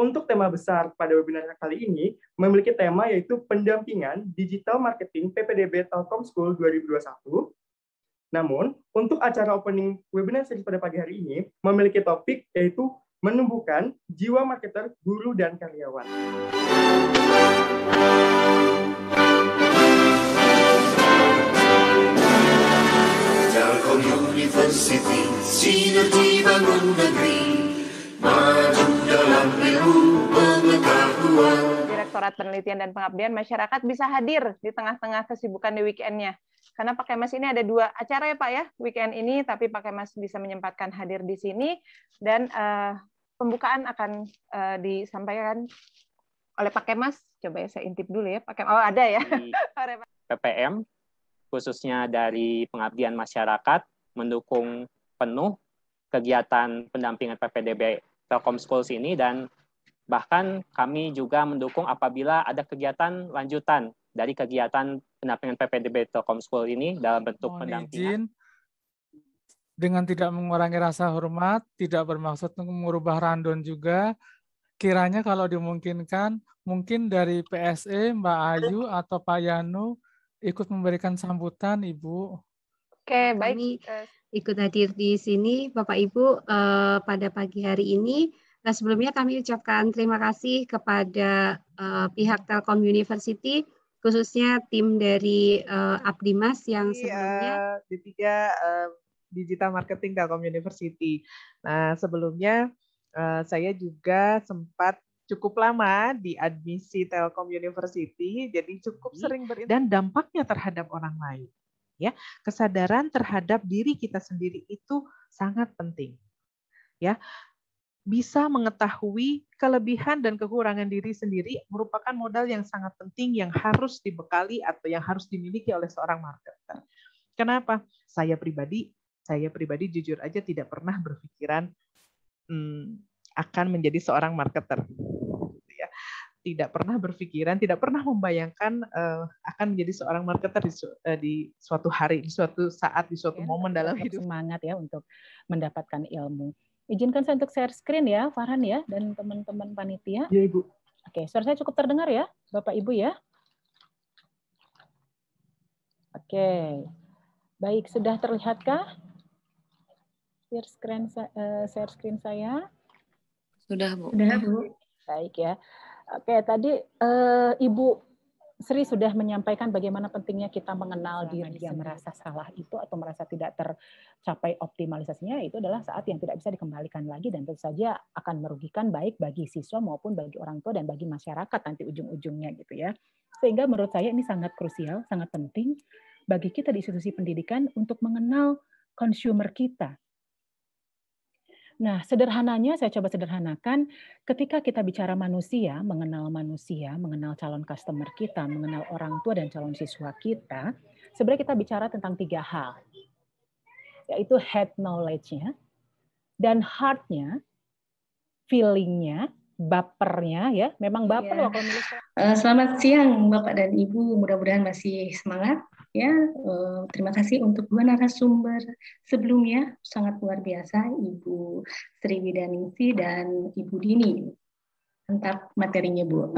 Untuk tema besar pada webinar kali ini memiliki tema yaitu pendampingan digital marketing PPDB Telkom School 2021. Namun, untuk acara opening webinar series pada pagi hari ini memiliki topik yaitu menumbuhkan jiwa marketer, guru, dan karyawan. Direktorat Penelitian dan Pengabdian Masyarakat bisa hadir di tengah-tengah kesibukan di weekendnya. Karena Pakai Mas ini ada dua acara ya Pak ya, weekend ini, tapi Pakai Mas bisa menyempatkan hadir di sini, dan uh, pembukaan akan uh, disampaikan oleh Pakai Mas. Coba ya saya intip dulu ya, Pakai Oh ada ya. PPM, khususnya dari pengabdian masyarakat, mendukung penuh kegiatan pendampingan PPDB Telkom Schools ini, dan Bahkan kami juga mendukung apabila ada kegiatan lanjutan dari kegiatan pendampingan PPDB Telkom School ini dalam bentuk Mohon pendampingan. Izin, dengan tidak mengurangi rasa hormat, tidak bermaksud mengubah randon juga, kiranya kalau dimungkinkan, mungkin dari PSE, Mbak Ayu atau Pak Yanu ikut memberikan sambutan, Ibu. Oke, baik. Kami eh, ikut hadir di sini, Bapak Ibu, eh, pada pagi hari ini Nah, sebelumnya kami ucapkan terima kasih kepada uh, pihak Telkom University, khususnya tim dari uh, Abdimas yang iya, sebelumnya. uh, tiga uh, Digital Marketing Telkom University. Nah, sebelumnya uh, saya juga sempat cukup lama di admisi Telkom University, jadi cukup iya. sering berinteraksi. Dan dampaknya terhadap orang lain. Ya, kesadaran terhadap diri kita sendiri itu sangat penting. Ya, bisa mengetahui kelebihan dan kekurangan diri sendiri merupakan modal yang sangat penting yang harus dibekali atau yang harus dimiliki oleh seorang marketer. Kenapa? Saya pribadi, saya pribadi jujur aja tidak pernah berpikiran hmm, akan menjadi seorang marketer. Gitu ya. Tidak pernah berpikiran, tidak pernah membayangkan uh, akan menjadi seorang marketer di, uh, di suatu hari, di suatu saat, di suatu ya, momen dalam hidup. Semangat ya untuk mendapatkan ilmu. Izinkan saya untuk share screen ya, Farhan ya, dan teman-teman panitia. Iya, Ibu. Oke, suara saya cukup terdengar ya, Bapak Ibu ya. Oke, baik sudah terlihatkah share screen eh, share screen saya? Sudah bu. Sudah bu. Baik ya. Oke tadi eh, Ibu Sri sudah menyampaikan bagaimana pentingnya kita mengenal Selama diri yang merasa salah itu atau merasa tidak tercapai optimalisasinya itu adalah saat yang tidak bisa dikembalikan lagi dan tentu saja akan merugikan baik bagi siswa maupun bagi orang tua dan bagi masyarakat nanti ujung-ujungnya gitu ya. Sehingga menurut saya ini sangat krusial, sangat penting bagi kita di institusi pendidikan untuk mengenal consumer kita, Nah, sederhananya saya coba sederhanakan, ketika kita bicara manusia, mengenal manusia, mengenal calon customer kita, mengenal orang tua dan calon siswa kita, sebenarnya kita bicara tentang tiga hal, yaitu head knowledge-nya, dan heart-nya, feeling-nya, bapernya ya. Memang baper iya. loh kalau eh, Selamat siang Bapak dan Ibu, mudah-mudahan masih semangat ya. Eh, terima kasih untuk dua narasumber sebelumnya sangat luar biasa Ibu Sri Widaningsi dan Ibu Dini. Mantap materinya Bu.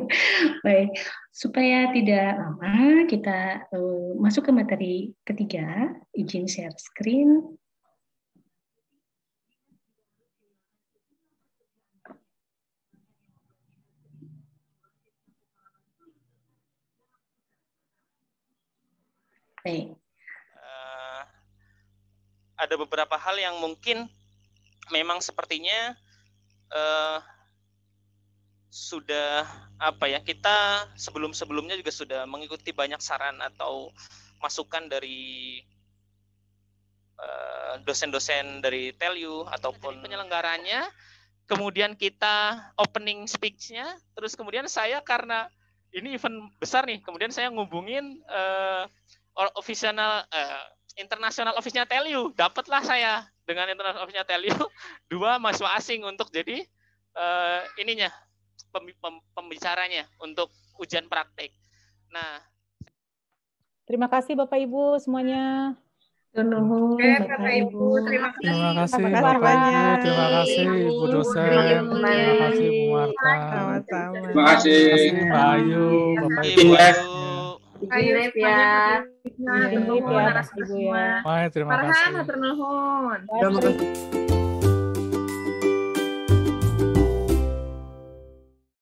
Baik, supaya tidak lama kita eh, masuk ke materi ketiga. Izin share screen. Uh, ada beberapa hal yang mungkin memang sepertinya uh, sudah apa ya kita sebelum sebelumnya juga sudah mengikuti banyak saran atau masukan dari eh, dosen-dosen uh, dari TELU ataupun penyelenggaranya kemudian kita opening speech-nya, terus kemudian saya karena ini event besar nih, kemudian saya ngubungin uh, official uh, eh, international office-nya Telu Dapatlah saya dengan international office-nya Telu dua mahasiswa asing untuk jadi uh, ininya pem, pem, pembicaranya untuk ujian praktik. Nah, terima kasih Bapak Ibu semuanya. kasih Bapak Ibu, terima kasih. Terima kasih Bapak Ibu, terima kasih Ibu dosen, terima kasih Bu Marta. Terima kasih Terima kasih. Terima kasih. Bapak Ibu. Ayu, Inip ya. Inip ya. Terima kasih. Iya, iya. Farhan, Terima kasih.